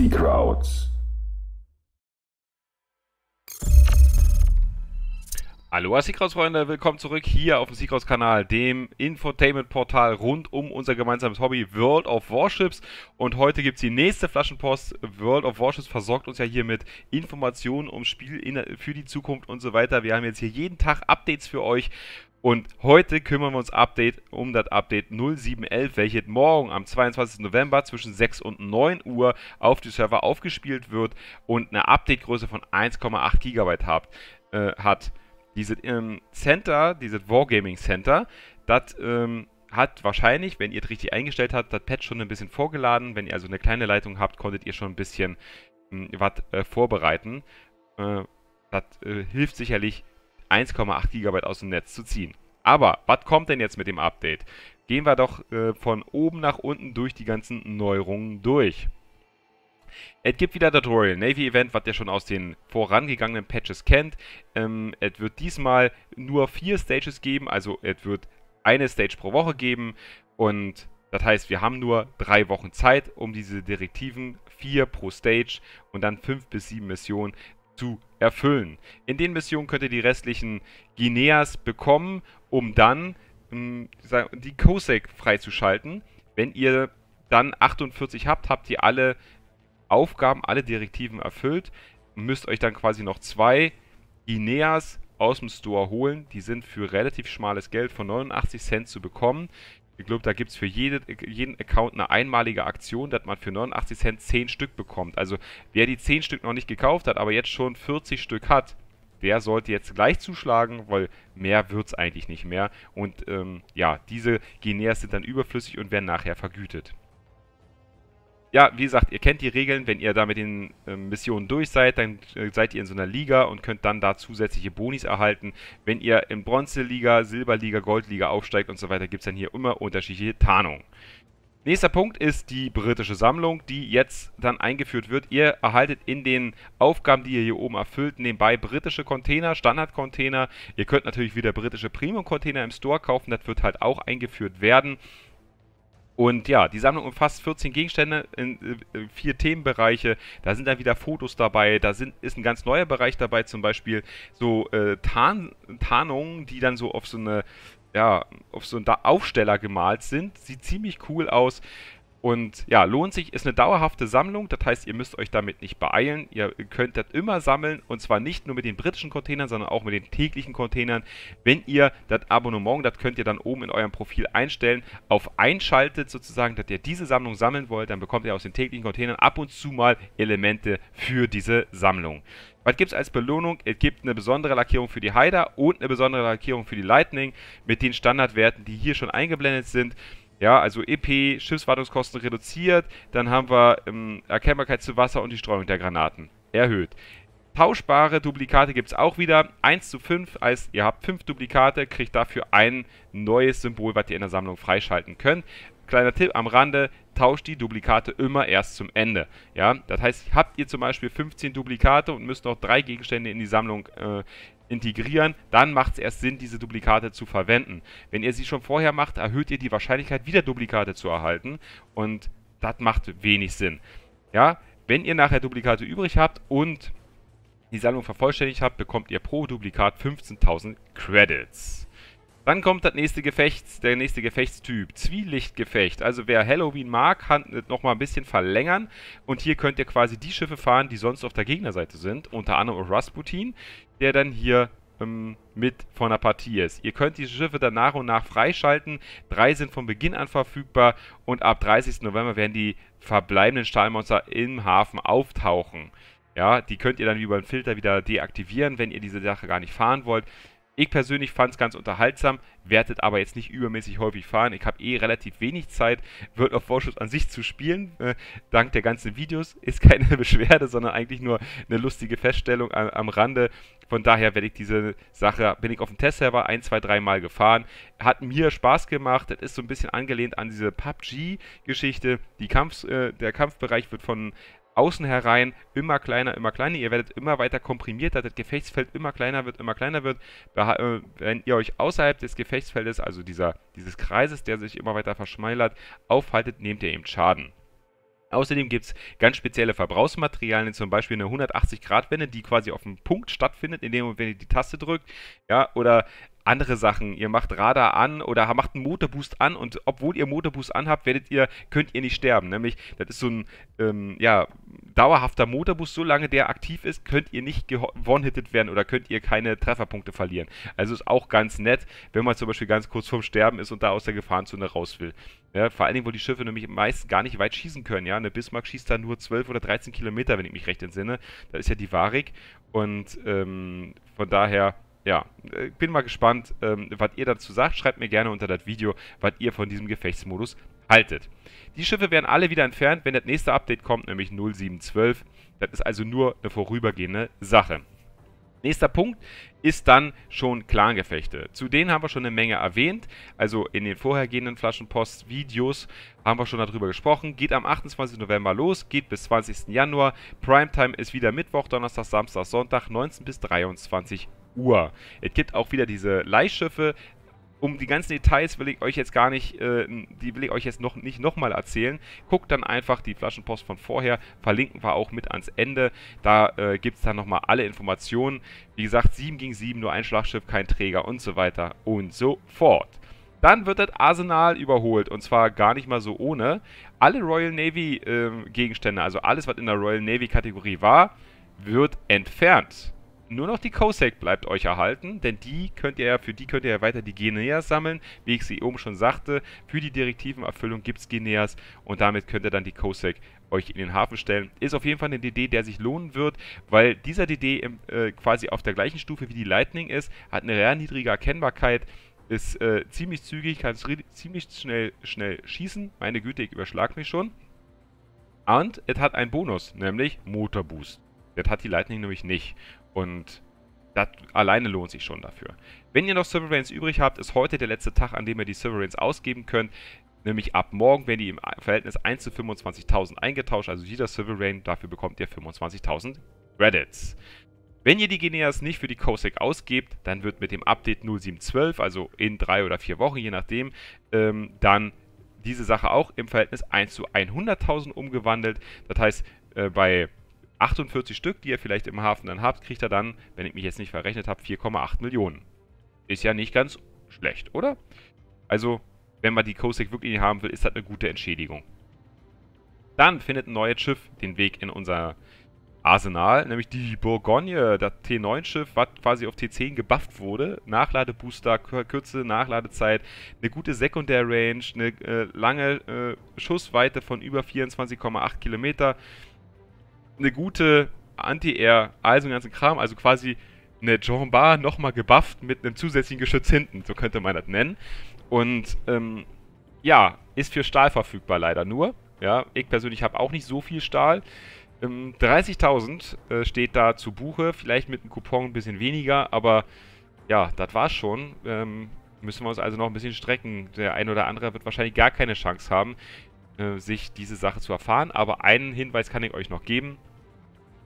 Sea Crowds. Hallo Seacross-Freunde, willkommen zurück hier auf dem Seacross-Kanal, dem Infotainment-Portal rund um unser gemeinsames Hobby World of Warships. Und heute gibt es die nächste Flaschenpost. World of Warships versorgt uns ja hier mit Informationen ums Spiel in, für die Zukunft und so weiter. Wir haben jetzt hier jeden Tag Updates für euch und heute kümmern wir uns Update, um das Update 0711, welches morgen am 22. November zwischen 6 und 9 Uhr auf die Server aufgespielt wird und eine Update-Größe von 1,8 GB hat. Äh, hat. Dieses ähm, Center, dieses Wargaming Center, das ähm, hat wahrscheinlich, wenn ihr es richtig eingestellt habt, das Patch schon ein bisschen vorgeladen. Wenn ihr also eine kleine Leitung habt, konntet ihr schon ein bisschen ähm, was äh, vorbereiten. Äh, das äh, hilft sicherlich 1,8 GB aus dem Netz zu ziehen. Aber was kommt denn jetzt mit dem Update? Gehen wir doch äh, von oben nach unten durch die ganzen Neuerungen durch. Es gibt wieder das Royal Navy Event, was ihr schon aus den vorangegangenen Patches kennt. Ähm, es wird diesmal nur vier Stages geben, also es wird eine Stage pro Woche geben. Und das heißt, wir haben nur drei Wochen Zeit, um diese Direktiven, vier pro Stage und dann fünf bis sieben Missionen zu erfüllen. In den Missionen könnt ihr die restlichen Guineas bekommen, um dann mh, ähm, die Cosec freizuschalten. Wenn ihr dann 48 habt, habt ihr alle Aufgaben, alle Direktiven erfüllt. Müsst euch dann quasi noch zwei Guineas aus dem Store holen. Die sind für relativ schmales Geld von 89 Cent zu bekommen. Ich glaube, da gibt es für jede, jeden Account eine einmalige Aktion, dass man für 89 Cent 10 Stück bekommt. Also wer die 10 Stück noch nicht gekauft hat, aber jetzt schon 40 Stück hat, der sollte jetzt gleich zuschlagen, weil mehr wird es eigentlich nicht mehr. Und ähm, ja, diese Guineas sind dann überflüssig und werden nachher vergütet ja, wie gesagt, ihr kennt die Regeln. Wenn ihr da mit den äh, Missionen durch seid, dann äh, seid ihr in so einer Liga und könnt dann da zusätzliche Bonis erhalten. Wenn ihr in Bronzeliga, Silberliga, Goldliga aufsteigt und so weiter, gibt es dann hier immer unterschiedliche Tarnungen. Nächster Punkt ist die britische Sammlung, die jetzt dann eingeführt wird. Ihr erhaltet in den Aufgaben, die ihr hier oben erfüllt, nebenbei britische Container, Standard-Container. Ihr könnt natürlich wieder britische Premium-Container im Store kaufen, das wird halt auch eingeführt werden. Und ja, die Sammlung umfasst 14 Gegenstände in äh, äh, vier Themenbereiche. Da sind dann wieder Fotos dabei, da sind, ist ein ganz neuer Bereich dabei, zum Beispiel so äh, Tarn, Tarnungen, die dann so auf so eine ja, auf so einen Aufsteller gemalt sind. Sieht ziemlich cool aus. Und ja, lohnt sich, ist eine dauerhafte Sammlung, das heißt, ihr müsst euch damit nicht beeilen. Ihr könnt das immer sammeln und zwar nicht nur mit den britischen Containern, sondern auch mit den täglichen Containern. Wenn ihr das Abonnement, das könnt ihr dann oben in eurem Profil einstellen, auf einschaltet sozusagen, dass ihr diese Sammlung sammeln wollt, dann bekommt ihr aus den täglichen Containern ab und zu mal Elemente für diese Sammlung. Was gibt es als Belohnung? Es gibt eine besondere Lackierung für die Haider und eine besondere Lackierung für die Lightning mit den Standardwerten, die hier schon eingeblendet sind. Ja, also EP, Schiffswartungskosten reduziert, dann haben wir ähm, Erkennbarkeit zu Wasser und die Streuung der Granaten erhöht. Tauschbare Duplikate gibt es auch wieder. 1 zu 5 heißt, ihr habt 5 Duplikate, kriegt dafür ein neues Symbol, was ihr in der Sammlung freischalten könnt. Kleiner Tipp am Rande, tauscht die Duplikate immer erst zum Ende. Ja, das heißt, habt ihr zum Beispiel 15 Duplikate und müsst noch drei Gegenstände in die Sammlung äh, integrieren, dann macht es erst Sinn, diese Duplikate zu verwenden. Wenn ihr sie schon vorher macht, erhöht ihr die Wahrscheinlichkeit, wieder Duplikate zu erhalten und das macht wenig Sinn. Ja, wenn ihr nachher Duplikate übrig habt und die Sammlung vervollständigt habt, bekommt ihr pro Duplikat 15.000 Credits. Dann kommt das nächste Gefecht, der nächste Gefechtstyp, Zwielichtgefecht. Also wer Halloween mag, kann nochmal ein bisschen verlängern. Und hier könnt ihr quasi die Schiffe fahren, die sonst auf der Gegnerseite sind, unter anderem Rasputin der dann hier ähm, mit von der Partie ist. Ihr könnt diese Schiffe dann nach und nach freischalten. Drei sind von Beginn an verfügbar und ab 30. November werden die verbleibenden Stahlmonster im Hafen auftauchen. Ja, die könnt ihr dann über einen Filter wieder deaktivieren, wenn ihr diese Sache gar nicht fahren wollt. Ich persönlich fand es ganz unterhaltsam, wertet aber jetzt nicht übermäßig häufig fahren. Ich habe eh relativ wenig Zeit, World of Warships an sich zu spielen. Äh, dank der ganzen Videos ist keine Beschwerde, sondern eigentlich nur eine lustige Feststellung am, am Rande. Von daher werde ich diese Sache, bin ich auf dem Testserver ein, zwei, dreimal gefahren. Hat mir Spaß gemacht. Das ist so ein bisschen angelehnt an diese PUBG-Geschichte. Die Kampf, äh, der Kampfbereich wird von außen herein immer kleiner, immer kleiner. Ihr werdet immer weiter komprimiert, komprimierter, das Gefechtsfeld immer kleiner wird, immer kleiner wird. Äh, wenn ihr euch außerhalb des Gefechtsfeldes, also dieser, dieses Kreises, der sich immer weiter verschmeilert, aufhaltet, nehmt ihr eben Schaden. Außerdem gibt es ganz spezielle Verbrauchsmaterialien, zum Beispiel eine 180-Grad-Wende, die quasi auf dem Punkt stattfindet, indem man, wenn ihr die Taste drückt, ja, oder andere Sachen. Ihr macht Radar an oder macht einen Motorboost an und obwohl ihr Motorboost anhabt, werdet ihr, könnt ihr nicht sterben. Nämlich, das ist so ein ähm, ja, dauerhafter Motorboost, solange der aktiv ist, könnt ihr nicht one-hitted werden oder könnt ihr keine Trefferpunkte verlieren. Also ist auch ganz nett, wenn man zum Beispiel ganz kurz vorm Sterben ist und da aus der Gefahrenzone raus will. Ja, vor allen Dingen, wo die Schiffe nämlich meist gar nicht weit schießen können. Ja, eine Bismarck schießt da nur 12 oder 13 Kilometer, wenn ich mich recht entsinne. Da ist ja die Varik. Und ähm, von daher ja, äh, bin mal gespannt, ähm, was ihr dazu sagt. Schreibt mir gerne unter das Video, was ihr von diesem Gefechtsmodus haltet. Die Schiffe werden alle wieder entfernt, wenn das nächste Update kommt, nämlich 0712. Das ist also nur eine vorübergehende Sache. Nächster Punkt ist dann schon Clangefechte. Zu denen haben wir schon eine Menge erwähnt. Also in den vorhergehenden Flaschenpost-Videos haben wir schon darüber gesprochen. Geht am 28. November los, geht bis 20. Januar. Primetime ist wieder Mittwoch, Donnerstag, Samstag, Sonntag, 19 bis 23 Uhr. Es gibt auch wieder diese Leihschiffe. Um die ganzen Details will ich euch jetzt gar nicht, äh, die will ich euch jetzt noch nicht nochmal erzählen. Guckt dann einfach die Flaschenpost von vorher, verlinken wir auch mit ans Ende. Da äh, gibt es dann nochmal alle Informationen. Wie gesagt, 7 gegen 7, nur ein Schlagschiff, kein Träger und so weiter und so fort. Dann wird das Arsenal überholt und zwar gar nicht mal so ohne. Alle Royal Navy äh, Gegenstände, also alles, was in der Royal Navy Kategorie war, wird entfernt. Nur noch die Cosec bleibt euch erhalten, denn die könnt ihr ja, für die könnt ihr ja weiter die Geneas sammeln. Wie ich sie oben schon sagte, für die Direktivenerfüllung gibt es Geneas und damit könnt ihr dann die Cosec euch in den Hafen stellen. Ist auf jeden Fall eine DD, der sich lohnen wird, weil dieser DD äh, quasi auf der gleichen Stufe wie die Lightning ist, hat eine sehr niedrige Erkennbarkeit, ist äh, ziemlich zügig, kann ziemlich schnell, schnell schießen. Meine Güte, ich überschlag mich schon. Und es hat einen Bonus, nämlich Motorboost. Das hat die Lightning nämlich nicht. Und das alleine lohnt sich schon dafür. Wenn ihr noch Sovereigns übrig habt, ist heute der letzte Tag, an dem ihr die Sovereigns ausgeben könnt. Nämlich ab morgen werden die im Verhältnis 1 zu 25.000 eingetauscht. Also jeder Sovereign, dafür bekommt ihr 25.000 Credits. Wenn ihr die Guineas nicht für die COSEC ausgebt, dann wird mit dem Update 0712, also in drei oder vier Wochen, je nachdem, ähm, dann diese Sache auch im Verhältnis 1 zu 100.000 umgewandelt. Das heißt, äh, bei 48 Stück, die ihr vielleicht im Hafen dann habt, kriegt er dann, wenn ich mich jetzt nicht verrechnet habe, 4,8 Millionen. Ist ja nicht ganz schlecht, oder? Also, wenn man die Kosek wirklich haben will, ist das eine gute Entschädigung. Dann findet ein neues Schiff den Weg in unser Arsenal, nämlich die Bourgogne, das T9-Schiff, was quasi auf T10 gebufft wurde. Nachladebooster, Kürze, Nachladezeit, eine gute Sekundärrange, eine äh, lange äh, Schussweite von über 24,8 Kilometer eine gute Anti-Air, also den ganzen Kram, also quasi eine John Bar nochmal gebufft mit einem zusätzlichen Geschütz hinten, so könnte man das nennen. Und ähm, ja, ist für Stahl verfügbar leider nur. Ja, ich persönlich habe auch nicht so viel Stahl. 30.000 ähm, äh, steht da zu Buche, vielleicht mit einem Coupon ein bisschen weniger, aber ja, das war's schon. Ähm, müssen wir uns also noch ein bisschen strecken. Der ein oder andere wird wahrscheinlich gar keine Chance haben, äh, sich diese Sache zu erfahren, aber einen Hinweis kann ich euch noch geben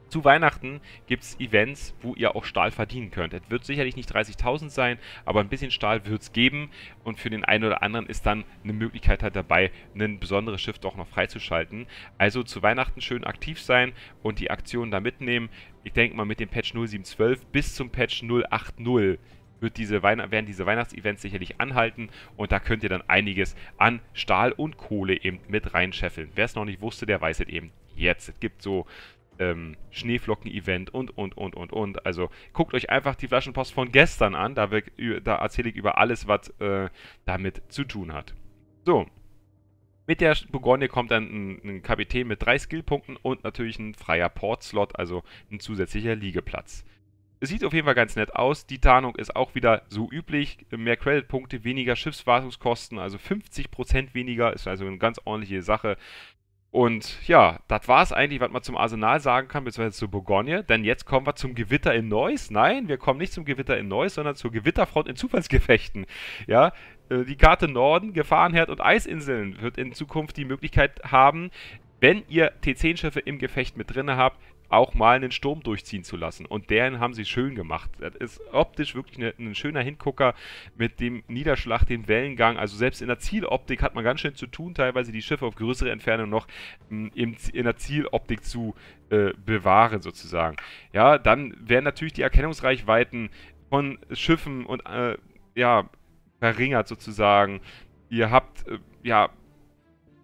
zu Weihnachten gibt es Events, wo ihr auch Stahl verdienen könnt. Es wird sicherlich nicht 30.000 sein, aber ein bisschen Stahl wird es geben. Und für den einen oder anderen ist dann eine Möglichkeit halt dabei, ein besonderes Schiff doch noch freizuschalten. Also zu Weihnachten schön aktiv sein und die Aktionen da mitnehmen. Ich denke mal mit dem Patch 0712 bis zum Patch 080 wird diese werden diese Weihnachtsevents sicherlich anhalten und da könnt ihr dann einiges an Stahl und Kohle eben mit reinscheffeln. Wer es noch nicht wusste, der weiß es eben jetzt. Es gibt so ähm, Schneeflocken-Event und, und, und, und, und. Also guckt euch einfach die Flaschenpost von gestern an. Da, da erzähle ich über alles, was äh, damit zu tun hat. So. Mit der Begonne kommt dann ein, ein Kapitän mit drei Skillpunkten und natürlich ein freier Port-Slot, also ein zusätzlicher Liegeplatz. Es sieht auf jeden Fall ganz nett aus. Die Tarnung ist auch wieder so üblich. Mehr Creditpunkte, weniger Schiffswartungskosten, also 50% weniger, ist also eine ganz ordentliche Sache. Und ja, das war es eigentlich, was man zum Arsenal sagen kann, beziehungsweise zu Bourgogne. Denn jetzt kommen wir zum Gewitter in Neuss. Nein, wir kommen nicht zum Gewitter in Neuss, sondern zur Gewitterfront in Zufallsgefechten. Ja, äh, die Karte Norden, Gefahrenherd und Eisinseln wird in Zukunft die Möglichkeit haben, wenn ihr T10-Schiffe im Gefecht mit drin habt, auch mal einen Sturm durchziehen zu lassen. Und deren haben sie schön gemacht. Das ist optisch wirklich eine, ein schöner Hingucker mit dem Niederschlag, dem Wellengang. Also selbst in der Zieloptik hat man ganz schön zu tun, teilweise die Schiffe auf größere Entfernung noch mm, in der Zieloptik zu äh, bewahren, sozusagen. Ja, dann werden natürlich die Erkennungsreichweiten von Schiffen und äh, ja, verringert sozusagen. Ihr habt äh, ja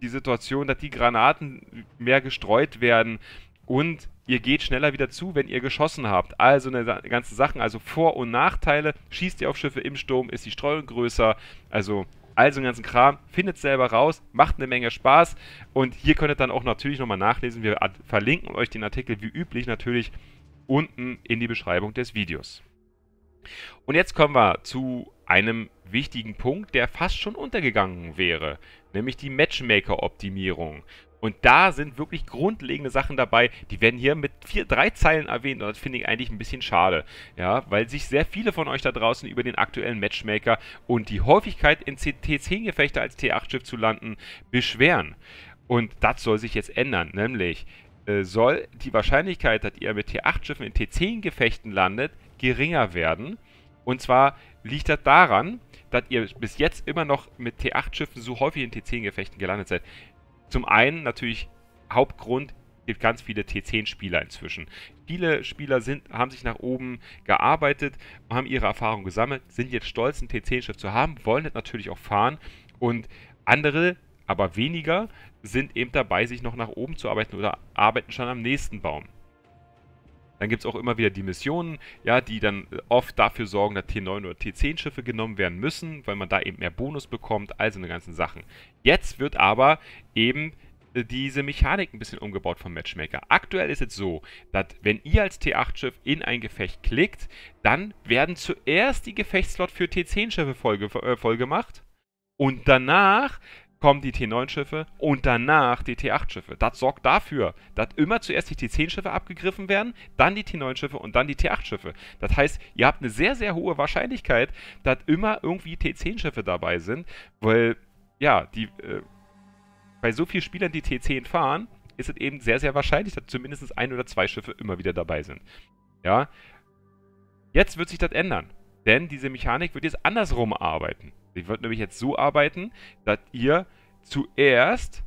die Situation, dass die Granaten mehr gestreut werden und ihr geht schneller wieder zu, wenn ihr geschossen habt. Also eine ganze Sachen, also Vor- und Nachteile. Schießt ihr auf Schiffe im Sturm, ist die Streuung größer. Also also den ganzen Kram, findet selber raus, macht eine Menge Spaß und hier könnt ihr dann auch natürlich nochmal nachlesen. Wir verlinken euch den Artikel wie üblich natürlich unten in die Beschreibung des Videos. Und jetzt kommen wir zu einem wichtigen Punkt, der fast schon untergegangen wäre, nämlich die Matchmaker-Optimierung. Und da sind wirklich grundlegende Sachen dabei, die werden hier mit vier, drei Zeilen erwähnt und das finde ich eigentlich ein bisschen schade. Ja, weil sich sehr viele von euch da draußen über den aktuellen Matchmaker und die Häufigkeit in T10-Gefechte als T8-Schiff zu landen beschweren. Und das soll sich jetzt ändern, nämlich äh, soll die Wahrscheinlichkeit, dass ihr mit T8-Schiffen in T10-Gefechten landet, geringer werden. Und zwar liegt das daran, dass ihr bis jetzt immer noch mit T8-Schiffen so häufig in T10-Gefechten gelandet seid. Zum einen natürlich Hauptgrund, es gibt ganz viele T10-Spieler inzwischen. Viele Spieler sind, haben sich nach oben gearbeitet, haben ihre Erfahrung gesammelt, sind jetzt stolz, ein T10-Schiff zu haben, wollen das natürlich auch fahren. Und andere, aber weniger, sind eben dabei, sich noch nach oben zu arbeiten oder arbeiten schon am nächsten Baum. Dann gibt es auch immer wieder die Missionen, ja, die dann äh, oft dafür sorgen, dass T9 oder T10 Schiffe genommen werden müssen, weil man da eben mehr Bonus bekommt, also eine ganzen Sachen. Jetzt wird aber eben äh, diese Mechanik ein bisschen umgebaut vom Matchmaker. Aktuell ist es so, dass wenn ihr als T8-Schiff in ein Gefecht klickt, dann werden zuerst die Gefechtsslot für T10-Schiffe voll, äh, voll gemacht und danach kommen die T9-Schiffe und danach die T8-Schiffe. Das sorgt dafür, dass immer zuerst die T10-Schiffe abgegriffen werden, dann die T9-Schiffe und dann die T8-Schiffe. Das heißt, ihr habt eine sehr, sehr hohe Wahrscheinlichkeit, dass immer irgendwie T10-Schiffe dabei sind, weil, ja, die, äh, bei so vielen Spielern, die T10 fahren, ist es eben sehr, sehr wahrscheinlich, dass zumindest ein oder zwei Schiffe immer wieder dabei sind. Ja, jetzt wird sich das ändern, denn diese Mechanik wird jetzt andersrum arbeiten. Ich würde nämlich jetzt so arbeiten, dass ihr zuerst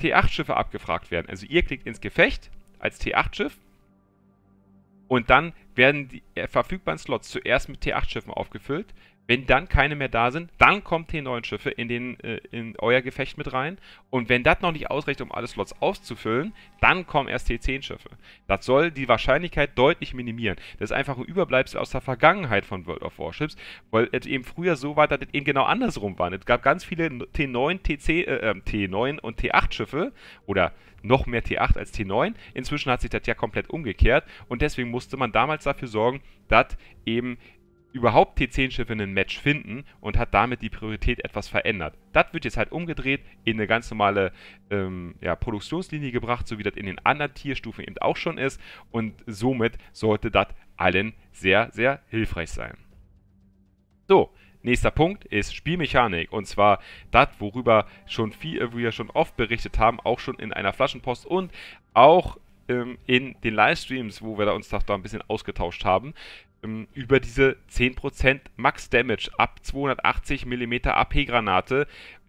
T8-Schiffe abgefragt werden. Also ihr klickt ins Gefecht als T8-Schiff und dann werden die äh, verfügbaren Slots zuerst mit T8-Schiffen aufgefüllt, wenn dann keine mehr da sind, dann kommen T9-Schiffe in, äh, in euer Gefecht mit rein. Und wenn das noch nicht ausreicht, um alle Slots auszufüllen, dann kommen erst T10-Schiffe. Das soll die Wahrscheinlichkeit deutlich minimieren. Das ist einfach ein Überbleibsel aus der Vergangenheit von World of Warships, weil es eben früher so war, dass es eben genau andersrum war. Es gab ganz viele T9, TC, äh, ähm, T9 und T8-Schiffe oder noch mehr T8 als T9. Inzwischen hat sich das ja komplett umgekehrt und deswegen musste man damals dafür sorgen, dass eben überhaupt T10-Schiffe in einem Match finden und hat damit die Priorität etwas verändert. Das wird jetzt halt umgedreht, in eine ganz normale ähm, ja, Produktionslinie gebracht, so wie das in den anderen Tierstufen eben auch schon ist. Und somit sollte das allen sehr, sehr hilfreich sein. So, Nächster Punkt ist Spielmechanik und zwar das, worüber schon viel, äh, wir schon oft berichtet haben, auch schon in einer Flaschenpost und auch ähm, in den Livestreams, wo wir da uns da ein bisschen ausgetauscht haben. Ähm, über diese 10% Max Damage ab 280 mm AP Granate,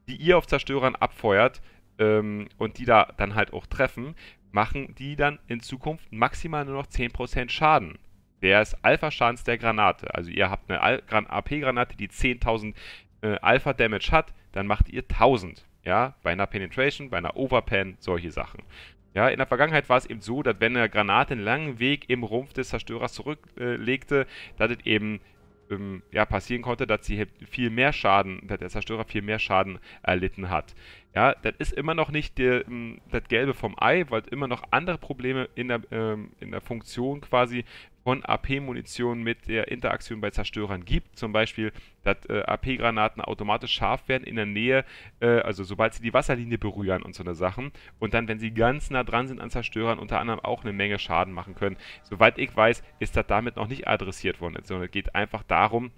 die ihr auf Zerstörern abfeuert ähm, und die da dann halt auch treffen, machen die dann in Zukunft maximal nur noch 10% Schaden. Der ist Alpha-Schadens der Granate. Also ihr habt eine AP-Granate, die 10.000 äh, Alpha-Damage hat, dann macht ihr 1000. Ja, bei einer Penetration, bei einer Overpen, solche Sachen. Ja, in der Vergangenheit war es eben so, dass wenn eine Granate einen langen Weg im Rumpf des Zerstörers zurücklegte, äh, dass es eben ähm, ja, passieren konnte, dass sie halt viel mehr Schaden, dass der Zerstörer viel mehr Schaden erlitten hat. Ja, das ist immer noch nicht der, ähm, das Gelbe vom Ei, weil es immer noch andere Probleme in der, ähm, in der Funktion quasi von AP-Munition mit der Interaktion bei Zerstörern gibt. Zum Beispiel, dass äh, AP-Granaten automatisch scharf werden in der Nähe, äh, also sobald sie die Wasserlinie berühren und so eine Sachen. Und dann, wenn sie ganz nah dran sind an Zerstörern, unter anderem auch eine Menge Schaden machen können. Soweit ich weiß, ist das damit noch nicht adressiert worden, sondern es geht einfach darum,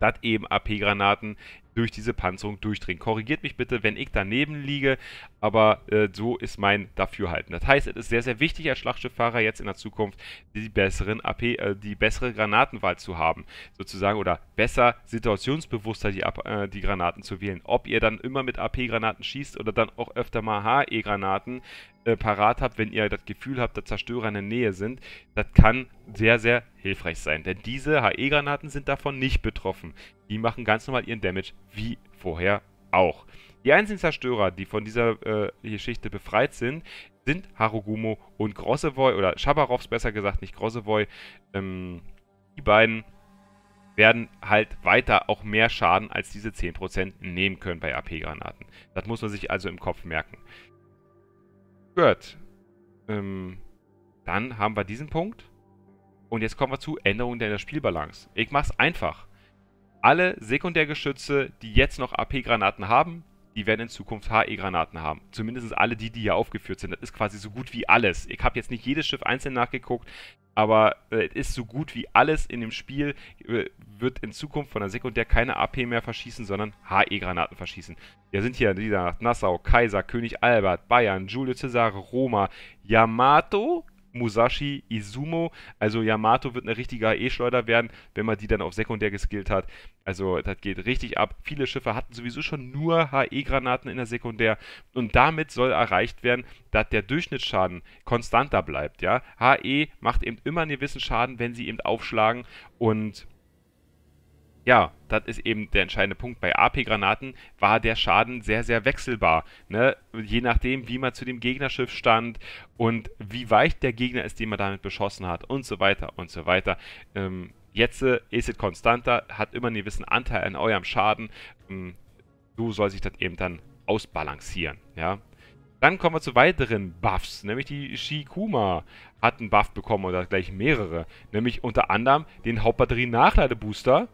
dass eben AP-Granaten durch diese Panzerung durchdringen. Korrigiert mich bitte, wenn ich daneben liege, aber äh, so ist mein Dafürhalten. Das heißt, es ist sehr, sehr wichtig als Schlachtschiffffahrer jetzt in der Zukunft die besseren AP, äh, die bessere Granatenwahl zu haben, sozusagen, oder besser situationsbewusster die, äh, die Granaten zu wählen. Ob ihr dann immer mit AP-Granaten schießt oder dann auch öfter mal HE-Granaten, äh, parat habt, wenn ihr das Gefühl habt, dass Zerstörer in der Nähe sind. Das kann sehr, sehr hilfreich sein. Denn diese HE-Granaten sind davon nicht betroffen. Die machen ganz normal ihren Damage wie vorher auch. Die einzigen Zerstörer, die von dieser äh, Geschichte befreit sind, sind Harugumo und Grossevoy, oder Schabarovs besser gesagt, nicht Grossevoy. Ähm, die beiden werden halt weiter auch mehr Schaden als diese 10% nehmen können bei AP-Granaten. Das muss man sich also im Kopf merken. Gut. Ähm, dann haben wir diesen Punkt. Und jetzt kommen wir zu Änderungen der Spielbalance. Ich mache es einfach. Alle Sekundärgeschütze, die jetzt noch AP-Granaten haben, die werden in Zukunft HE-Granaten haben. Zumindest alle die, die hier aufgeführt sind. Das ist quasi so gut wie alles. Ich habe jetzt nicht jedes Schiff einzeln nachgeguckt, aber äh, es äh, ist so gut wie alles in dem Spiel, äh, wird in Zukunft von der Sekundär keine AP mehr verschießen, sondern HE-Granaten verschießen. Wir sind hier in dieser Nacht Nassau, Kaiser, König Albert, Bayern, Julio Cesare, Roma, Yamato, Musashi, Izumo. Also Yamato wird eine richtige AE-Schleuder werden, wenn man die dann auf sekundär geskillt hat. Also das geht richtig ab. Viele Schiffe hatten sowieso schon nur HE-Granaten in der Sekundär. Und damit soll erreicht werden, dass der Durchschnittsschaden konstanter bleibt. Ja? HE macht eben immer einen gewissen Schaden, wenn sie eben aufschlagen und ja, das ist eben der entscheidende Punkt. Bei AP-Granaten war der Schaden sehr, sehr wechselbar. Ne? Je nachdem, wie man zu dem Gegnerschiff stand und wie weich der Gegner ist, den man damit beschossen hat und so weiter und so weiter. Ähm, jetzt äh, ist es konstanter, hat immer einen gewissen Anteil an eurem Schaden. Ähm, so soll sich das eben dann ausbalancieren. Ja? Dann kommen wir zu weiteren Buffs, nämlich die Shikuma hat einen Buff bekommen oder gleich mehrere, nämlich unter anderem den Hauptbatterie-Nachladebooster,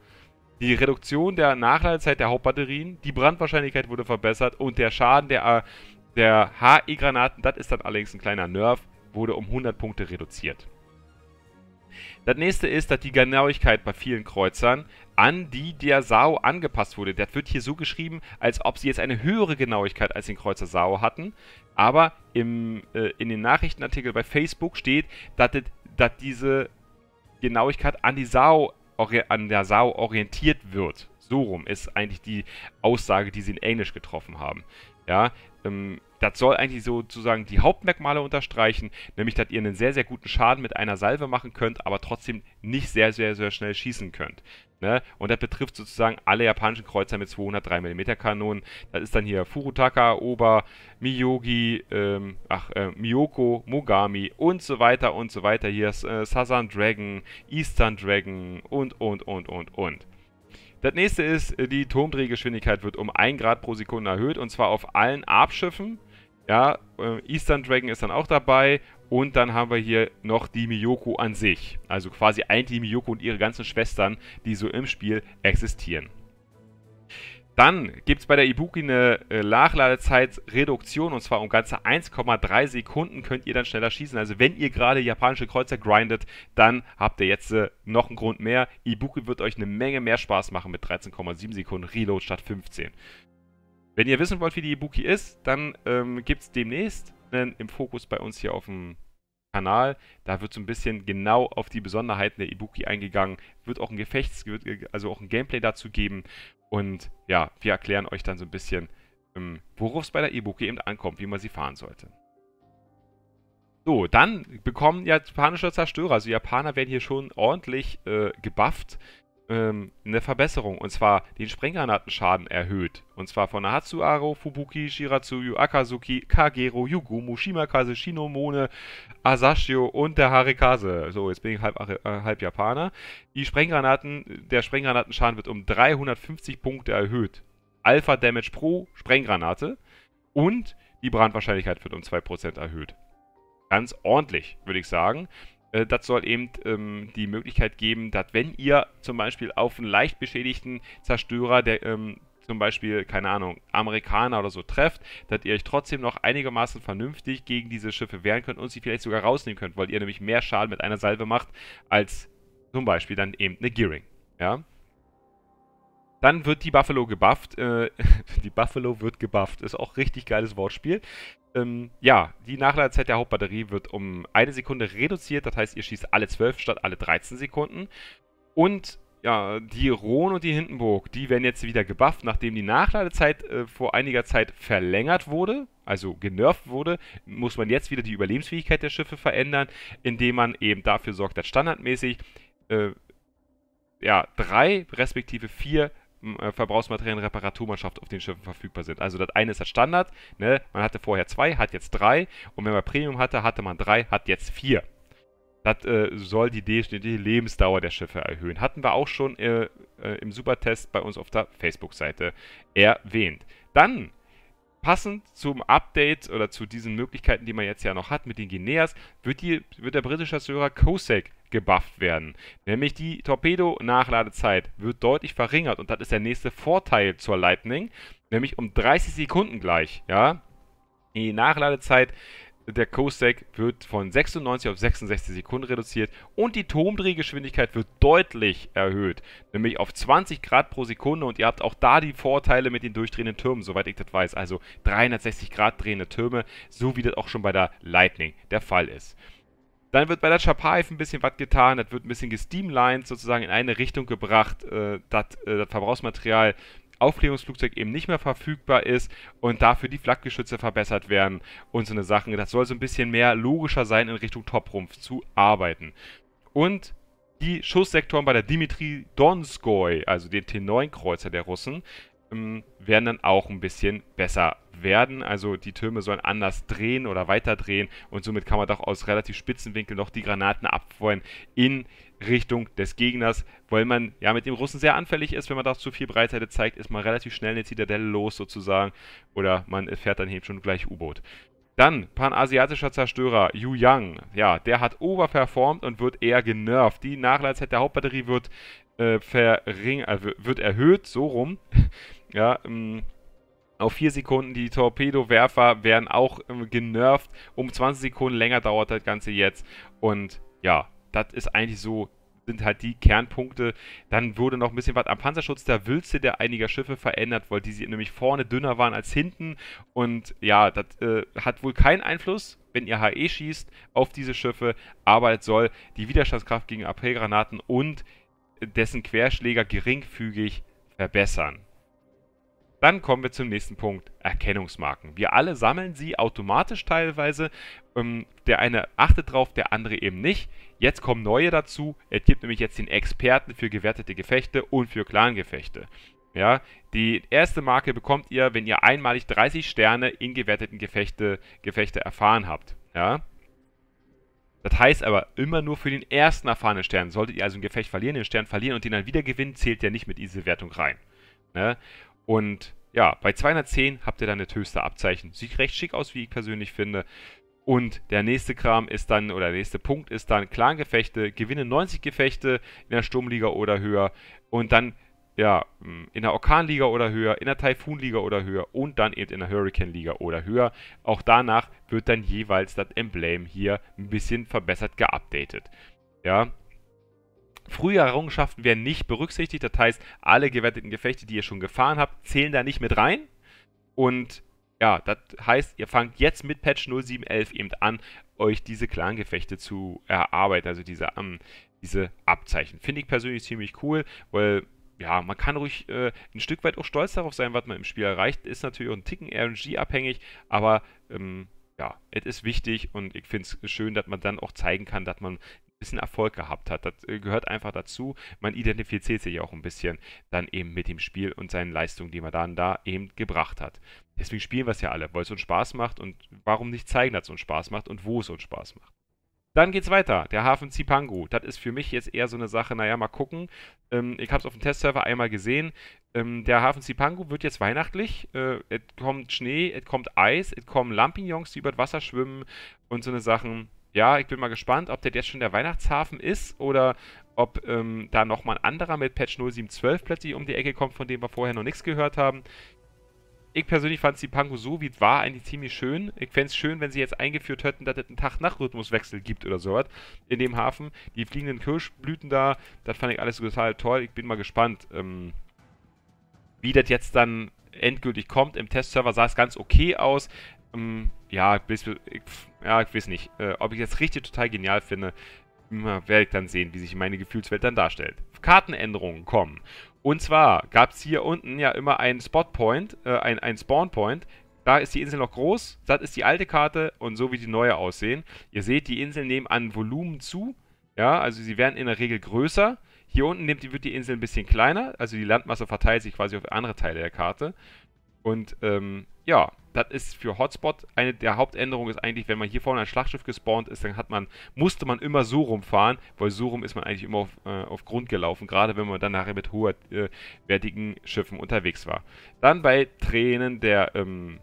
die Reduktion der Nachladezeit der Hauptbatterien, die Brandwahrscheinlichkeit wurde verbessert und der Schaden der, äh, der HE-Granaten, das ist dann allerdings ein kleiner Nerf, wurde um 100 Punkte reduziert. Das nächste ist, dass die Genauigkeit bei vielen Kreuzern an die der SAO angepasst wurde. Das wird hier so geschrieben, als ob sie jetzt eine höhere Genauigkeit als den Kreuzer SAO hatten. Aber im, äh, in den Nachrichtenartikel bei Facebook steht, dass, dass diese Genauigkeit an die SAO an der Sau orientiert wird. So rum ist eigentlich die Aussage, die sie in Englisch getroffen haben. Ja, ähm, das soll eigentlich sozusagen die Hauptmerkmale unterstreichen, nämlich, dass ihr einen sehr, sehr guten Schaden mit einer Salve machen könnt, aber trotzdem nicht sehr, sehr, sehr schnell schießen könnt. Ne? Und das betrifft sozusagen alle japanischen Kreuzer mit 203 mm Kanonen. Das ist dann hier Furutaka, Oba, Miyogi, ähm, ach, äh, Miyoko, Mogami und so weiter und so weiter. Hier äh, Southern Dragon, Eastern Dragon und, und, und, und, und. Das nächste ist, äh, die Turmdrehgeschwindigkeit wird um 1 Grad pro Sekunde erhöht und zwar auf allen arp ja, äh, Eastern Dragon ist dann auch dabei. Und dann haben wir hier noch die Miyoko an sich. Also quasi eigentlich die Miyoko und ihre ganzen Schwestern, die so im Spiel existieren. Dann gibt es bei der Ibuki eine äh, Nachladezeitreduktion und zwar um ganze 1,3 Sekunden könnt ihr dann schneller schießen. Also wenn ihr gerade japanische Kreuzer grindet, dann habt ihr jetzt äh, noch einen Grund mehr. Ibuki wird euch eine Menge mehr Spaß machen mit 13,7 Sekunden Reload statt 15. Wenn ihr wissen wollt, wie die Ibuki ist, dann ähm, gibt es demnächst einen im Fokus bei uns hier auf dem Kanal. Da wird so ein bisschen genau auf die Besonderheiten der Ibuki eingegangen. Wird auch ein Gefechts-, äh, also auch ein Gameplay dazu geben. Und ja, wir erklären euch dann so ein bisschen, ähm, worauf es bei der Ibuki eben ankommt, wie man sie fahren sollte. So, dann bekommen japanische Zerstörer. Also Japaner werden hier schon ordentlich äh, gebufft ähm, eine Verbesserung. Und zwar den Sprenggranatenschaden erhöht. Und zwar von Nahatsuaro, Fubuki, Shiratsuyu, Akazuki, Kagero, Yugumu, Shimakase, Shinomone, Asashio und der Harikase. So, jetzt bin ich halb, äh, halb Japaner. Die Sprenggranaten, der Sprenggranatenschaden wird um 350 Punkte erhöht. Alpha Damage pro Sprenggranate. Und die Brandwahrscheinlichkeit wird um 2% erhöht. Ganz ordentlich, würde ich sagen. Äh, das soll eben ähm, die Möglichkeit geben, dass wenn ihr zum Beispiel auf einen leicht beschädigten Zerstörer, der ähm, zum Beispiel, keine Ahnung, Amerikaner oder so trefft, dass ihr euch trotzdem noch einigermaßen vernünftig gegen diese Schiffe wehren könnt und sie vielleicht sogar rausnehmen könnt, weil ihr nämlich mehr Schaden mit einer Salve macht als zum Beispiel dann eben eine Gearing. Ja. Dann wird die Buffalo gebufft. Äh, die Buffalo wird gebufft. Ist auch richtig geiles Wortspiel. Ähm, ja, die Nachladezeit der Hauptbatterie wird um eine Sekunde reduziert. Das heißt, ihr schießt alle 12 statt alle 13 Sekunden. Und ja, die Rhone und die Hindenburg, die werden jetzt wieder gebufft, nachdem die Nachladezeit äh, vor einiger Zeit verlängert wurde, also genervt wurde, muss man jetzt wieder die Überlebensfähigkeit der Schiffe verändern, indem man eben dafür sorgt, dass standardmäßig äh, ja, drei respektive vier äh, Verbrauchsmaterialien Reparaturmannschaft auf den Schiffen verfügbar sind. Also das eine ist das Standard, ne? man hatte vorher zwei, hat jetzt drei und wenn man Premium hatte, hatte man drei, hat jetzt vier. Das äh, soll die durchschnittliche Lebensdauer der Schiffe erhöhen. Hatten wir auch schon äh, äh, im Supertest bei uns auf der Facebook-Seite erwähnt. Dann passend zum Update oder zu diesen Möglichkeiten, die man jetzt ja noch hat mit den Guineas, wird, die, wird der britische Zerstörer Cossack gebufft werden. Nämlich die Torpedo-Nachladezeit wird deutlich verringert und das ist der nächste Vorteil zur Lightning, nämlich um 30 Sekunden gleich, ja. Die Nachladezeit der Co-Stack wird von 96 auf 66 Sekunden reduziert und die Turmdrehgeschwindigkeit wird deutlich erhöht, nämlich auf 20 Grad pro Sekunde und ihr habt auch da die Vorteile mit den durchdrehenden Türmen, soweit ich das weiß, also 360 Grad drehende Türme, so wie das auch schon bei der Lightning der Fall ist. Dann wird bei der Chapaive ein bisschen was getan, das wird ein bisschen gesteamlined, sozusagen in eine Richtung gebracht, äh, das, äh, das Verbrauchsmaterial Aufklärungsflugzeug eben nicht mehr verfügbar ist und dafür die Flakgeschütze verbessert werden und so eine Sachen. Das soll so ein bisschen mehr logischer sein, in Richtung Toprumpf zu arbeiten. Und die Schusssektoren bei der Dimitri Donskoy, also den T9-Kreuzer der Russen, ähm, werden dann auch ein bisschen besser werden. Also die Türme sollen anders drehen oder weiter drehen und somit kann man doch aus relativ spitzen Winkeln noch die Granaten abfeuern in Richtung des Gegners, weil man ja mit dem Russen sehr anfällig ist. Wenn man da zu viel Breitseite zeigt, ist man relativ schnell eine Zitadelle los sozusagen oder man fährt dann eben schon gleich U-Boot. Dann panasiatischer Zerstörer Yu Yang. Ja, der hat overperformt und wird eher genervt. Die Nachladezeit der Hauptbatterie wird, äh, äh, wird erhöht, so rum. ja, ähm, auf 4 Sekunden. Die Torpedowerfer werden auch äh, genervt. Um 20 Sekunden länger dauert das Ganze jetzt. Und ja, das ist eigentlich so, sind halt die Kernpunkte. Dann wurde noch ein bisschen was am Panzerschutz der Wülze der einiger Schiffe verändert, weil die sie nämlich vorne dünner waren als hinten. Und ja, das äh, hat wohl keinen Einfluss, wenn ihr HE schießt, auf diese Schiffe. Aber es soll die Widerstandskraft gegen AP-Granaten und dessen Querschläger geringfügig verbessern. Dann kommen wir zum nächsten Punkt, Erkennungsmarken. Wir alle sammeln sie automatisch teilweise. Ähm, der eine achtet drauf, der andere eben nicht. Jetzt kommen neue dazu. Es gibt nämlich jetzt den Experten für gewertete Gefechte und für Clangefechte. Ja, die erste Marke bekommt ihr, wenn ihr einmalig 30 Sterne in gewerteten Gefechte, Gefechte erfahren habt. Ja, das heißt aber immer nur für den ersten erfahrenen Stern. Solltet ihr also ein Gefecht verlieren, den Stern verlieren und den dann wieder gewinnen, zählt der nicht mit diese Wertung rein. Ne? Und ja, bei 210 habt ihr dann das höchste Abzeichen. Sieht recht schick aus, wie ich persönlich finde. Und der nächste Kram ist dann, oder der nächste Punkt ist dann Clan-Gefechte. gewinne 90 Gefechte in der Sturmliga oder höher und dann, ja, hm, in der Orkanliga oder höher, in der Taifunliga oder höher und dann eben in der Hurricane-Liga oder höher. Auch danach wird dann jeweils das Emblem hier ein bisschen verbessert geupdatet. Ja, Frühe Errungenschaften werden nicht berücksichtigt, das heißt, alle gewetteten Gefechte, die ihr schon gefahren habt, zählen da nicht mit rein. Und ja, das heißt, ihr fangt jetzt mit Patch 0711 eben an, euch diese Clan-Gefechte zu erarbeiten, also diese, ähm, diese Abzeichen. Finde ich persönlich ziemlich cool, weil ja, man kann ruhig äh, ein Stück weit auch stolz darauf sein, was man im Spiel erreicht. Ist natürlich auch ein Ticken RNG abhängig, aber ähm, ja, es ist wichtig und ich finde es schön, dass man dann auch zeigen kann, dass man bisschen Erfolg gehabt hat. Das äh, gehört einfach dazu. Man identifiziert sich auch ein bisschen dann eben mit dem Spiel und seinen Leistungen, die man dann da eben gebracht hat. Deswegen spielen wir es ja alle, weil es uns Spaß macht und warum nicht zeigen, dass es uns Spaß macht und wo es uns Spaß macht. Dann geht's weiter. Der Hafen Zipangu. Das ist für mich jetzt eher so eine Sache, naja, mal gucken. Ähm, ich habe es auf dem Testserver einmal gesehen. Ähm, der Hafen Zipangu wird jetzt weihnachtlich. Äh, es kommt Schnee, es kommt Eis, es kommen Lampignons, die über das Wasser schwimmen und so eine Sachen. Ja, ich bin mal gespannt, ob das jetzt schon der Weihnachtshafen ist oder ob ähm, da nochmal ein anderer mit Patch 0712 plötzlich um die Ecke kommt, von dem wir vorher noch nichts gehört haben. Ich persönlich fand die Panko so, wie es war, eigentlich ziemlich schön. Ich fände es schön, wenn sie jetzt eingeführt hätten, dass es einen Tag-Nacht-Rhythmuswechsel gibt oder sowas in dem Hafen. Die fliegenden Kirschblüten da, das fand ich alles total toll. Ich bin mal gespannt, ähm, wie das jetzt dann endgültig kommt. Im Testserver sah es ganz okay aus. Ähm, ja, ich ja, ich weiß nicht, äh, ob ich das richtig total genial finde, werde ich dann sehen, wie sich meine Gefühlswelt dann darstellt. Kartenänderungen kommen. Und zwar gab es hier unten ja immer einen Spotpoint, äh, ein, ein Spawnpoint. Da ist die Insel noch groß, das ist die alte Karte und so wie die neue aussehen. Ihr seht, die Inseln nehmen an Volumen zu. Ja, also sie werden in der Regel größer. Hier unten nimmt, wird die Insel ein bisschen kleiner, also die Landmasse verteilt sich quasi auf andere Teile der Karte. Und ähm, ja, das ist für Hotspot eine der Hauptänderungen ist eigentlich, wenn man hier vorne ein Schlachtschiff gespawnt ist, dann hat man, musste man immer so rumfahren, weil so rum ist man eigentlich immer auf, äh, auf Grund gelaufen, gerade wenn man dann nachher mit hochwertigen äh, Schiffen unterwegs war. Dann bei Tränen der, ähm,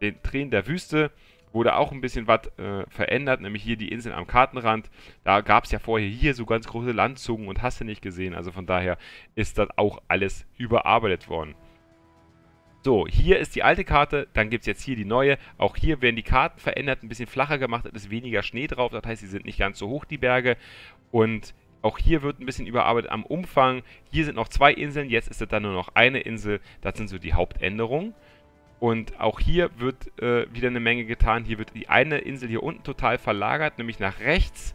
den Tränen der Wüste wurde auch ein bisschen was äh, verändert, nämlich hier die Inseln am Kartenrand. Da gab es ja vorher hier so ganz große Landzungen und hast du nicht gesehen. Also von daher ist das auch alles überarbeitet worden. So, hier ist die alte Karte, dann gibt es jetzt hier die neue. Auch hier werden die Karten verändert, ein bisschen flacher gemacht, es ist weniger Schnee drauf, das heißt, sie sind nicht ganz so hoch, die Berge. Und auch hier wird ein bisschen überarbeitet am Umfang. Hier sind noch zwei Inseln, jetzt ist es dann nur noch eine Insel. Das sind so die Hauptänderungen. Und auch hier wird äh, wieder eine Menge getan. Hier wird die eine Insel hier unten total verlagert, nämlich nach rechts.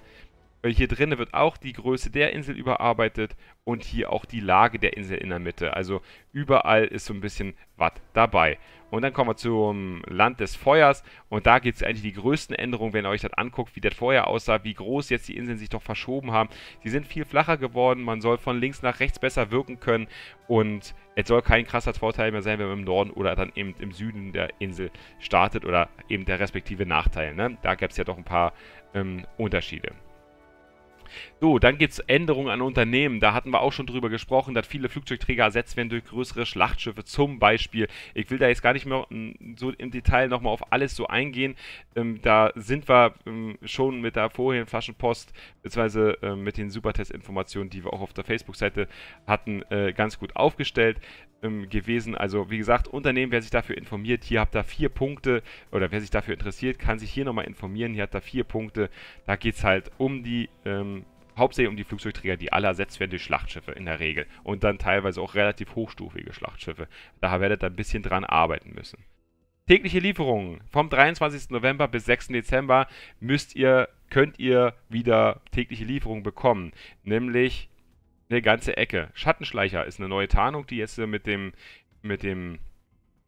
Weil hier drinnen wird auch die Größe der Insel überarbeitet und hier auch die Lage der Insel in der Mitte. Also überall ist so ein bisschen was dabei. Und dann kommen wir zum Land des Feuers und da gibt es eigentlich die größten Änderungen, wenn ihr euch das anguckt, wie das vorher aussah, wie groß jetzt die Inseln sich doch verschoben haben. Sie sind viel flacher geworden, man soll von links nach rechts besser wirken können und es soll kein krasser Vorteil mehr sein, wenn man im Norden oder dann eben im Süden der Insel startet oder eben der respektive Nachteil. Ne? Da gab es ja doch ein paar ähm, Unterschiede. So, dann gibt es Änderungen an Unternehmen. Da hatten wir auch schon drüber gesprochen, dass viele Flugzeugträger ersetzt werden durch größere Schlachtschiffe zum Beispiel. Ich will da jetzt gar nicht mehr so im Detail nochmal auf alles so eingehen. Ähm, da sind wir ähm, schon mit der vorherigen Flaschenpost beziehungsweise äh, mit den Supertest-Informationen, die wir auch auf der Facebook-Seite hatten, äh, ganz gut aufgestellt ähm, gewesen. Also wie gesagt, Unternehmen, wer sich dafür informiert, hier habt ihr vier Punkte oder wer sich dafür interessiert, kann sich hier nochmal informieren. Hier hat er vier Punkte. Da geht es halt um die ähm, hauptsächlich um die Flugzeugträger, die alle ersetzt werden durch Schlachtschiffe in der Regel. Und dann teilweise auch relativ hochstufige Schlachtschiffe. Da werdet ihr ein bisschen dran arbeiten müssen. Tägliche Lieferungen. Vom 23. November bis 6. Dezember müsst ihr, könnt ihr wieder tägliche Lieferungen bekommen. Nämlich eine ganze Ecke. Schattenschleicher ist eine neue Tarnung, die jetzt mit dem, mit dem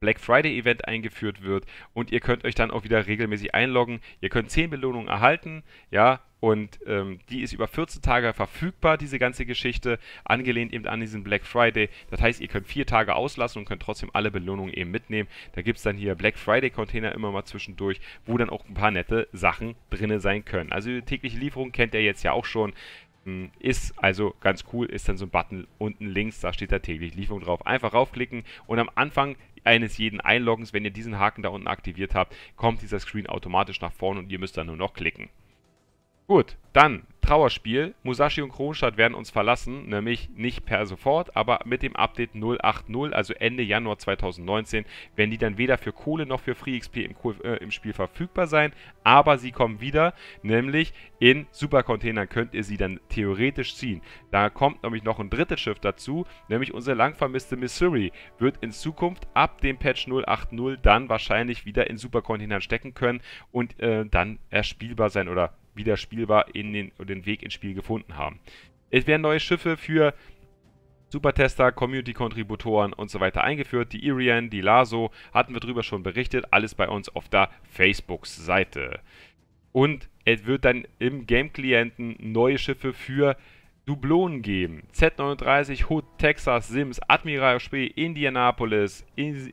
Black Friday Event eingeführt wird und ihr könnt euch dann auch wieder regelmäßig einloggen. Ihr könnt 10 Belohnungen erhalten, ja, und ähm, die ist über 14 Tage verfügbar, diese ganze Geschichte, angelehnt eben an diesen Black Friday. Das heißt, ihr könnt 4 Tage auslassen und könnt trotzdem alle Belohnungen eben mitnehmen. Da gibt es dann hier Black Friday Container immer mal zwischendurch, wo dann auch ein paar nette Sachen drin sein können. Also die tägliche Lieferung kennt ihr jetzt ja auch schon. Hm, ist also ganz cool, ist dann so ein Button unten links, da steht da täglich Lieferung drauf. Einfach raufklicken und am Anfang eines jeden Einloggens, wenn ihr diesen Haken da unten aktiviert habt, kommt dieser Screen automatisch nach vorne und ihr müsst dann nur noch klicken. Gut, dann Trauerspiel. Musashi und Kronstadt werden uns verlassen, nämlich nicht per sofort, aber mit dem Update 080, also Ende Januar 2019, werden die dann weder für Kohle noch für FreeXP im, äh, im, Spiel verfügbar sein, aber sie kommen wieder, nämlich in Supercontainern könnt ihr sie dann theoretisch ziehen. Da kommt nämlich noch ein drittes Schiff dazu, nämlich unsere lang vermisste Missouri wird in Zukunft ab dem Patch 080 dann wahrscheinlich wieder in Supercontainern stecken können und äh, dann erspielbar sein oder wieder spielbar in den, den Weg ins Spiel gefunden haben. Es werden neue Schiffe für Supertester, Community-Kontributoren und so weiter eingeführt. Die Irian, die Laso, hatten wir drüber schon berichtet. Alles bei uns auf der facebook seite Und es wird dann im Game-Klienten neue Schiffe für Dublonen geben. Z39, Hood, Texas, Sims, Admiral Spee, Indianapolis, Is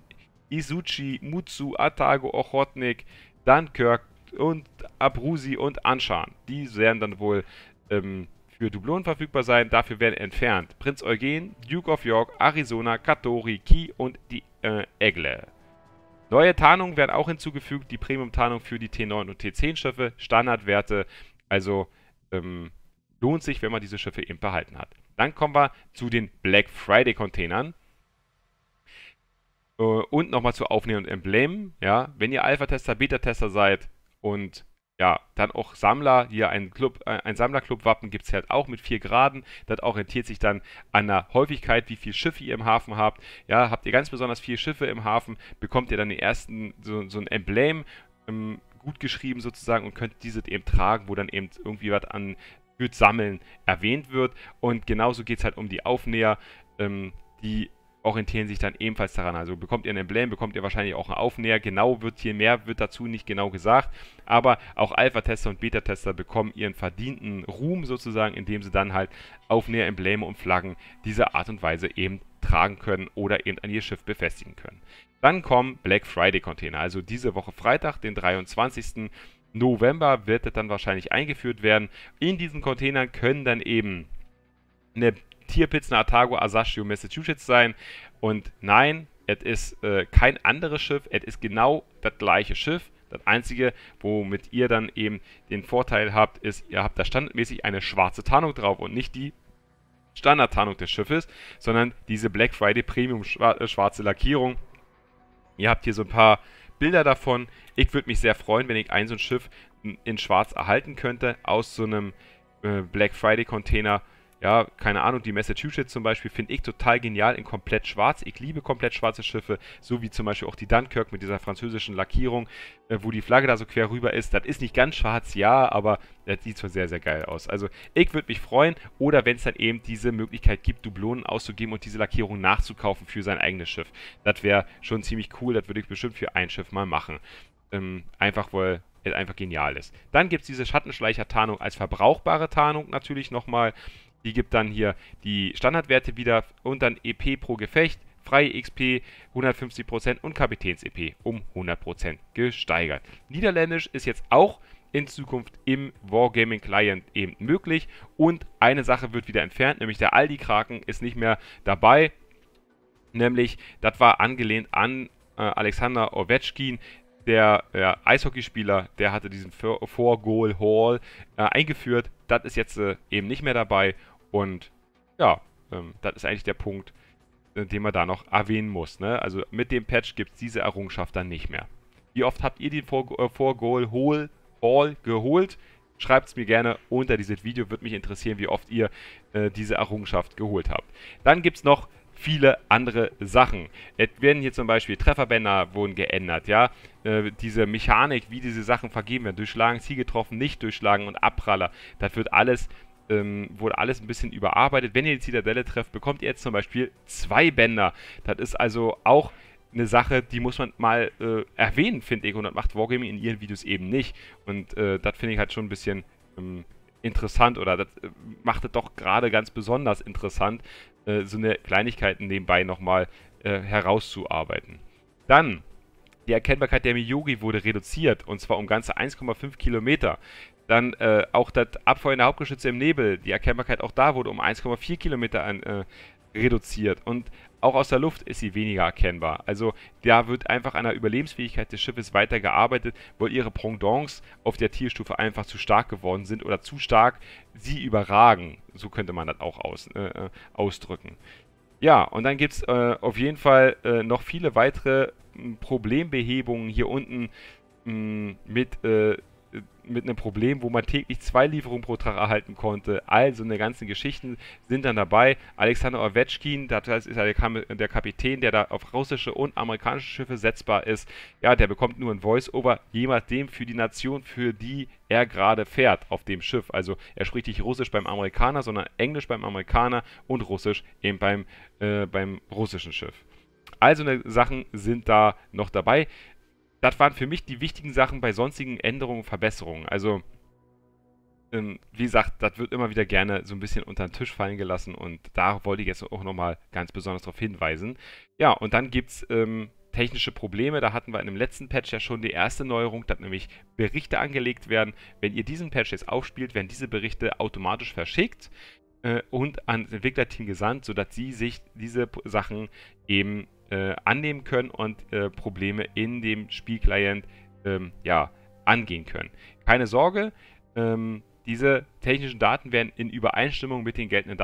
Izuchi, Mutsu, Atago, Ochotnik, Dunkirk, und Abrusi und Anshan. Die werden dann wohl ähm, für Dublonen verfügbar sein. Dafür werden entfernt Prinz Eugen, Duke of York, Arizona, Katori, Key und die äh, Egle. Neue Tarnungen werden auch hinzugefügt, die Premium-Tarnung für die T9 und T10-Schiffe, Standardwerte, also ähm, lohnt sich, wenn man diese Schiffe eben behalten hat. Dann kommen wir zu den Black Friday-Containern. Äh, und nochmal zu Aufnehmen und Emblemen. Ja, wenn ihr Alpha-Tester, Beta-Tester seid, und ja, dann auch Sammler, hier ein Club, äh, ein Sammlerclub-Wappen gibt es halt auch mit vier Graden. Das orientiert sich dann an der Häufigkeit, wie viele Schiffe ihr im Hafen habt. Ja, habt ihr ganz besonders viele Schiffe im Hafen, bekommt ihr dann den ersten, so, so ein Emblem ähm, gut geschrieben sozusagen und könnt diese eben tragen, wo dann eben irgendwie was an Good Sammeln erwähnt wird. Und genauso geht es halt um die Aufnäher, ähm, die orientieren sich dann ebenfalls daran. Also bekommt ihr ein Emblem, bekommt ihr wahrscheinlich auch einen Aufnäher. Genau wird hier mehr, wird dazu nicht genau gesagt. Aber auch Alpha-Tester und Beta-Tester bekommen ihren verdienten Ruhm sozusagen, indem sie dann halt Aufnäher, Embleme und Flaggen dieser Art und Weise eben tragen können oder eben an ihr Schiff befestigen können. Dann kommen Black Friday Container, also diese Woche Freitag, den 23. November wird das dann wahrscheinlich eingeführt werden. In diesen Containern können dann eben eine Tierpitz nach Asashio, Massachusetts sein. Und nein, es ist äh, kein anderes Schiff, es ist genau das gleiche Schiff. Das Einzige, womit ihr dann eben den Vorteil habt, ist, ihr habt da standardmäßig eine schwarze Tarnung drauf und nicht die Standardtarnung des Schiffes, sondern diese Black Friday Premium äh, schwarze Lackierung. Ihr habt hier so ein paar Bilder davon. Ich würde mich sehr freuen, wenn ich ein so ein Schiff in schwarz erhalten könnte aus so einem äh, Black Friday Container ja, keine Ahnung, die Massachusetts zum Beispiel finde ich total genial in komplett schwarz. Ich liebe komplett schwarze Schiffe, so wie zum Beispiel auch die Dunkirk mit dieser französischen Lackierung, äh, wo die Flagge da so quer rüber ist. Das ist nicht ganz schwarz, ja, aber das sieht schon sehr, sehr geil aus. Also ich würde mich freuen oder wenn es dann eben diese Möglichkeit gibt, Dublonen auszugeben und diese Lackierung nachzukaufen für sein eigenes Schiff. Das wäre schon ziemlich cool, das würde ich bestimmt für ein Schiff mal machen. Ähm, einfach weil es einfach genial ist. Dann gibt es diese Schattenschleicher-Tarnung als verbrauchbare Tarnung natürlich nochmal. mal die gibt dann hier die Standardwerte wieder und dann EP pro Gefecht, freie XP 150% und Kapitäns-EP um 100% gesteigert. Niederländisch ist jetzt auch in Zukunft im Wargaming Client eben möglich und eine Sache wird wieder entfernt, nämlich der Aldi-Kraken ist nicht mehr dabei. Nämlich, das war angelehnt an äh, Alexander Ovechkin, der äh, Eishockeyspieler, der hatte diesen Four-Goal-Hall äh, eingeführt. Das ist jetzt äh, eben nicht mehr dabei und ja, ähm, das ist eigentlich der Punkt, äh, den man da noch erwähnen muss. Ne? Also mit dem Patch gibt es diese Errungenschaft dann nicht mehr. Wie oft habt ihr den äh, Vorgoal äh, geholt? Schreibt es mir gerne unter dieses Video, würde mich interessieren, wie oft ihr äh, diese Errungenschaft geholt habt. Dann gibt es noch viele andere Sachen. Es werden hier zum Beispiel Trefferbänder wurden geändert, ja. Äh, diese Mechanik, wie diese Sachen vergeben werden, durchschlagen, Ziel getroffen, nicht durchschlagen und Abpraller, das wird alles ähm, wurde alles ein bisschen überarbeitet. Wenn ihr die Zitadelle trefft, bekommt ihr jetzt zum Beispiel zwei Bänder. Das ist also auch eine Sache, die muss man mal äh, erwähnen, finde ich. Und das macht Wargaming in ihren Videos eben nicht. Und äh, das finde ich halt schon ein bisschen ähm, interessant oder das äh, macht es doch gerade ganz besonders interessant, äh, so eine Kleinigkeit nebenbei nochmal äh, herauszuarbeiten. Dann die Erkennbarkeit der Miyogi wurde reduziert und zwar um ganze 1,5 Kilometer. Dann äh, auch das Abfeuern der Hauptgeschütze im Nebel, die Erkennbarkeit auch da wurde um 1,4 Kilometer an, äh, reduziert. Und auch aus der Luft ist sie weniger erkennbar. Also da wird einfach an der Überlebensfähigkeit des Schiffes weiter gearbeitet, weil ihre Pendants auf der Tierstufe einfach zu stark geworden sind oder zu stark sie überragen. So könnte man das auch aus, äh, äh ausdrücken. Ja, und dann gibt es äh, auf jeden Fall äh, noch viele weitere m, hm, Problembehebungen hier unten m, hm, mit äh, mit einem Problem, wo man täglich zwei Lieferungen pro Tag erhalten konnte. Also eine ganze Geschichten sind dann dabei. Alexander Ovechkin, das ist der Kapitän, der da auf russische und amerikanische Schiffe setzbar ist. Ja, der bekommt nur ein Voice-Over, je nachdem für die Nation, für die er gerade fährt auf dem Schiff. Also er spricht nicht Russisch beim Amerikaner, sondern Englisch beim Amerikaner und Russisch eben beim, äh, beim russischen Schiff. Also eine Sachen sind da noch dabei das waren für mich die wichtigen Sachen bei sonstigen Änderungen und Verbesserungen. Also, ähm, wie gesagt, das wird immer wieder gerne so ein bisschen unter den Tisch fallen gelassen und da wollte ich jetzt auch nochmal ganz besonders darauf hinweisen. Ja, und dann gibt es ähm, technische Probleme. Da hatten wir in dem letzten Patch ja schon die erste Neuerung, dass nämlich Berichte angelegt werden. Wenn ihr diesen Patch jetzt aufspielt, werden diese Berichte automatisch verschickt äh, und das Entwicklerteam gesandt, sodass sie sich diese Sachen eben äh, annehmen können und äh, Probleme in dem Spielclient ähm, ja, angehen können. Keine Sorge, ähm, diese technischen Daten werden in Übereinstimmung mit den geltenden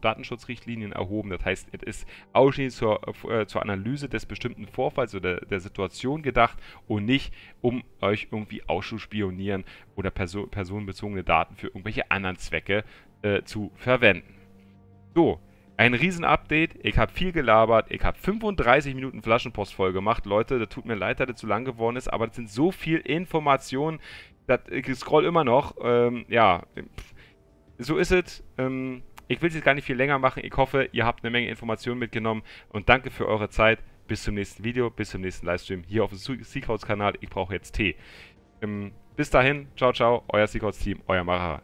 Datenschutzrichtlinien erhoben. Das heißt, es ist ausschließlich zur, äh, zur Analyse des bestimmten Vorfalls oder der Situation gedacht und nicht, um euch irgendwie auszuspionieren oder perso personenbezogene Daten für irgendwelche anderen Zwecke äh, zu verwenden. So, ein Riesen-Update. Ich habe viel gelabert. Ich habe 35 Minuten Flaschenpost voll gemacht. Leute, das tut mir leid, dass das zu lang geworden ist, aber das sind so viel Informationen. Das, ich scroll immer noch. Ähm, ja, so ist es. Ähm, ich will es jetzt gar nicht viel länger machen. Ich hoffe, ihr habt eine Menge Informationen mitgenommen und danke für eure Zeit. Bis zum nächsten Video, bis zum nächsten Livestream hier auf dem Seacouts-Kanal. Ich brauche jetzt Tee. Ähm, bis dahin, ciao, ciao, euer Seacouts-Team, euer Macher.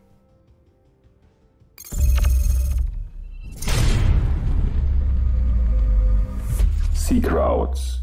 sea crowds